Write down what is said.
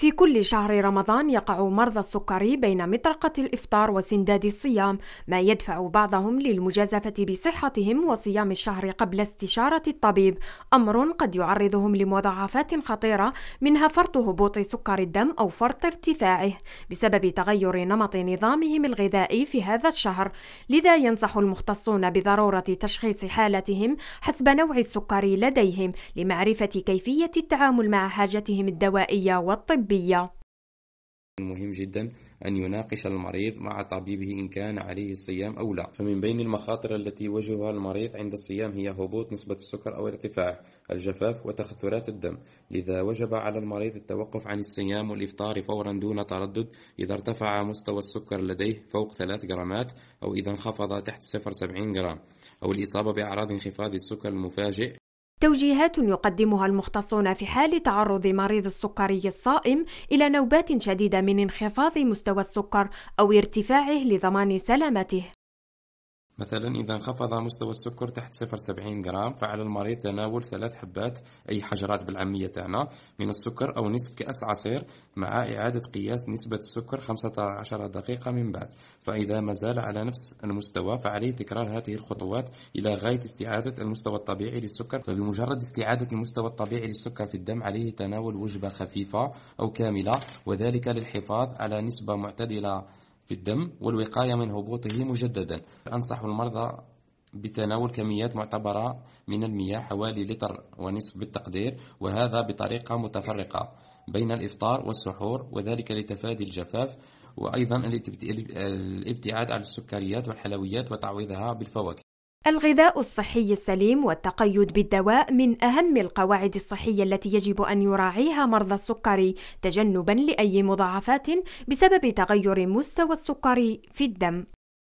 في كل شهر رمضان يقع مرضى السكري بين مطرقة الإفطار وسنداد الصيام ما يدفع بعضهم للمجازفة بصحتهم وصيام الشهر قبل استشارة الطبيب أمر قد يعرضهم لمضاعفات خطيرة منها فرط هبوط سكر الدم أو فرط ارتفاعه بسبب تغير نمط نظامهم الغذائي في هذا الشهر لذا ينصح المختصون بضرورة تشخيص حالتهم حسب نوع السكري لديهم لمعرفة كيفية التعامل مع حاجتهم الدوائية والطبية. الطبية مهم جدا أن يناقش المريض مع طبيبه إن كان عليه الصيام أو لا فمن بين المخاطر التي يواجهها المريض عند الصيام هي هبوط نسبة السكر أو ارتفاع الجفاف وتخثرات الدم لذا وجب على المريض التوقف عن الصيام والإفطار فورا دون تردد إذا ارتفع مستوى السكر لديه فوق 3 جرامات أو إذا انخفض تحت 0.70 جرام أو الإصابة بأعراض انخفاض السكر المفاجئ توجيهات يقدمها المختصون في حال تعرض مريض السكري الصائم إلى نوبات شديدة من انخفاض مستوى السكر أو ارتفاعه لضمان سلامته مثلا إذا انخفض مستوى السكر تحت 0.70 جرام فعلى المريض تناول ثلاث حبات أي حجرات بالعامية تاعنا من السكر أو نصف كأس عصير مع إعادة قياس نسبة السكر 15 دقيقة من بعد فإذا ما زال على نفس المستوى فعليه تكرار هذه الخطوات إلى غاية استعادة المستوى الطبيعي للسكر فبمجرد استعادة المستوى الطبيعي للسكر في الدم عليه تناول وجبة خفيفة أو كاملة وذلك للحفاظ على نسبة معتدلة في الدم والوقاية من هبوطه مجددا أنصح المرضى بتناول كميات معتبرة من المياه حوالي لتر ونصف بالتقدير وهذا بطريقة متفرقة بين الإفطار والسحور وذلك لتفادي الجفاف وأيضا الابتعاد عن السكريات والحلويات وتعويضها بالفواكه الغذاء الصحي السليم والتقيد بالدواء من أهم القواعد الصحية التي يجب أن يراعيها مرضى السكري تجنبا لأي مضاعفات بسبب تغير مستوى السكري في الدم